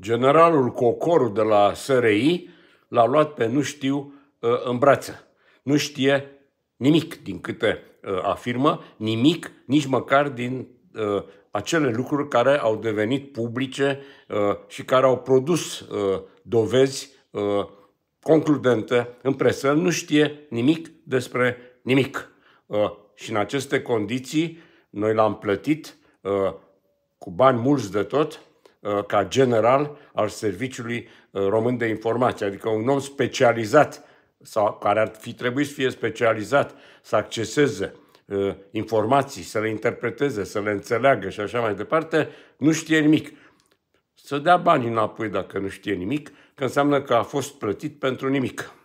Generalul Cocoru de la SRI l-a luat pe nu știu ă, în brață. Nu știe nimic din câte ă, afirmă, nimic nici măcar din ă, acele lucruri care au devenit publice și care au produs dovezi concludente în presă. nu știe nimic despre nimic. Și în aceste condiții noi l-am plătit cu bani mulți de tot Uh, ca general al Serviciului uh, Român de Informație, adică un om specializat sau care ar fi trebuit să fie specializat să acceseze uh, informații, să le interpreteze, să le înțeleagă și așa mai departe, nu știe nimic. Să dea bani înapoi dacă nu știe nimic, că înseamnă că a fost plătit pentru nimic.